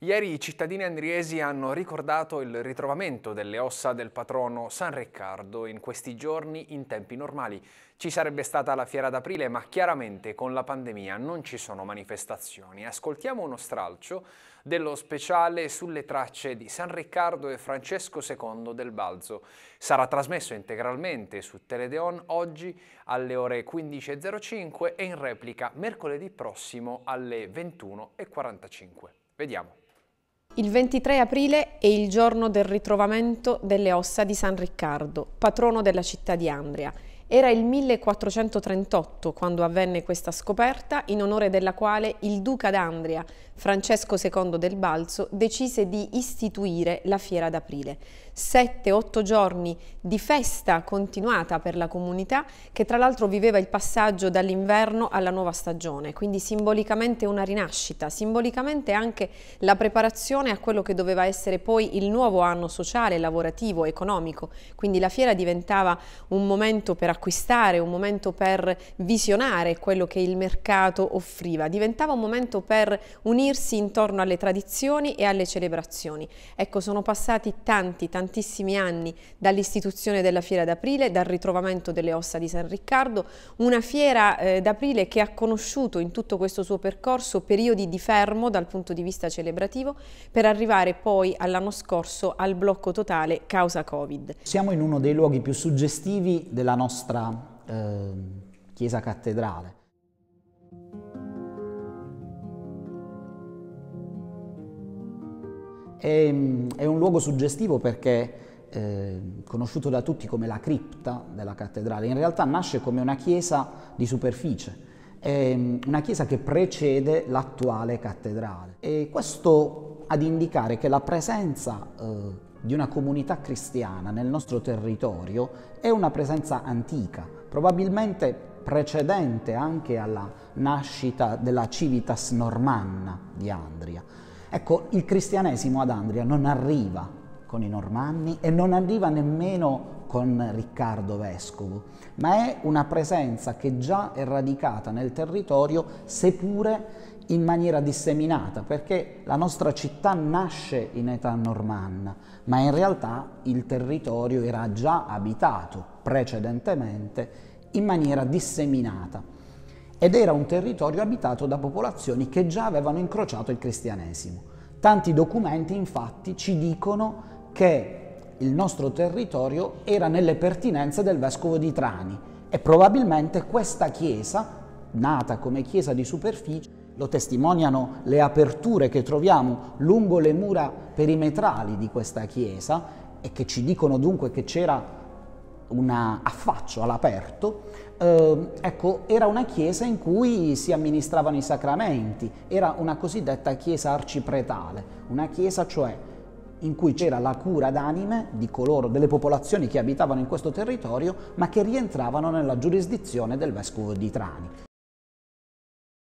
Ieri i cittadini andriesi hanno ricordato il ritrovamento delle ossa del patrono San Riccardo in questi giorni in tempi normali. Ci sarebbe stata la fiera d'aprile, ma chiaramente con la pandemia non ci sono manifestazioni. Ascoltiamo uno stralcio dello speciale sulle tracce di San Riccardo e Francesco II del Balzo. Sarà trasmesso integralmente su Teledeon oggi alle ore 15.05 e in replica mercoledì prossimo alle 21.45. Vediamo. Il 23 aprile è il giorno del ritrovamento delle ossa di San Riccardo, patrono della città di Andria, era il 1438 quando avvenne questa scoperta, in onore della quale il duca d'Andria, Francesco II del Balzo, decise di istituire la Fiera d'Aprile. Sette, otto giorni di festa continuata per la comunità, che tra l'altro viveva il passaggio dall'inverno alla nuova stagione, quindi simbolicamente una rinascita, simbolicamente anche la preparazione a quello che doveva essere poi il nuovo anno sociale, lavorativo, economico. Quindi la fiera diventava un momento per accogliere acquistare, un momento per visionare quello che il mercato offriva, diventava un momento per unirsi intorno alle tradizioni e alle celebrazioni. Ecco, sono passati tanti, tantissimi anni dall'istituzione della Fiera d'Aprile, dal ritrovamento delle ossa di San Riccardo, una Fiera eh, d'Aprile che ha conosciuto in tutto questo suo percorso periodi di fermo dal punto di vista celebrativo per arrivare poi all'anno scorso al blocco totale causa Covid. Siamo in uno dei luoghi più suggestivi della nostra nostra eh, chiesa cattedrale. È, è, un luogo suggestivo perché eh, conosciuto da tutti come la cripta della cattedrale, in realtà nasce come una chiesa di superficie, è una chiesa che precede l'attuale cattedrale. E questo ad indicare che la presenza eh, di una comunità cristiana nel nostro territorio è una presenza antica, probabilmente precedente anche alla nascita della civitas normanna di Andria. Ecco, il cristianesimo ad Andria non arriva con i normanni e non arriva nemmeno con Riccardo Vescovo, ma è una presenza che già è radicata nel territorio, seppure in maniera disseminata, perché la nostra città nasce in età normanna, ma in realtà il territorio era già abitato precedentemente in maniera disseminata ed era un territorio abitato da popolazioni che già avevano incrociato il cristianesimo. Tanti documenti infatti ci dicono che il nostro territorio era nelle pertinenze del vescovo di Trani e probabilmente questa chiesa, nata come chiesa di superficie, lo testimoniano le aperture che troviamo lungo le mura perimetrali di questa chiesa e che ci dicono dunque che c'era un affaccio all'aperto, eh, ecco, era una chiesa in cui si amministravano i sacramenti, era una cosiddetta chiesa arcipretale, una chiesa cioè in cui c'era la cura d'anime di coloro, delle popolazioni che abitavano in questo territorio, ma che rientravano nella giurisdizione del vescovo di Trani.